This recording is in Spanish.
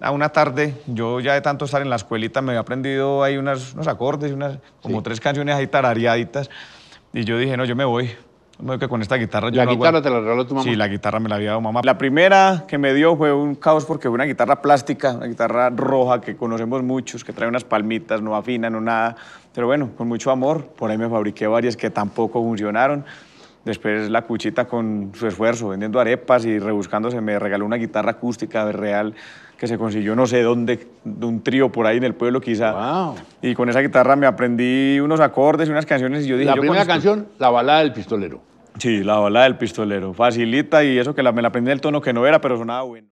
A una tarde, yo ya de tanto estar en la escuelita me había aprendido ahí unas, unos acordes, unas, como tres canciones ahí tarareaditas. Y yo dije, no, yo me voy. Me que con esta guitarra yo ¿La guitarra te la regaló tu mamá? Sí, la guitarra me la había dado mamá. La primera que me dio fue un caos porque fue una guitarra plástica, una guitarra roja que conocemos muchos, que trae unas palmitas, no afina, no nada. Pero bueno, con mucho amor, por ahí me fabriqué varias que tampoco funcionaron. Después la cuchita con su esfuerzo, vendiendo arepas y rebuscándose, me regaló una guitarra acústica real que se consiguió no sé dónde, de un trío por ahí en el pueblo quizá. Y con esa guitarra me aprendí unos acordes unas canciones y yo dije... La primera canción, la balada del pistolero. Sí, la balada del pistolero. Facilita y eso que la, me la aprendí el tono que no era, pero sonaba bueno.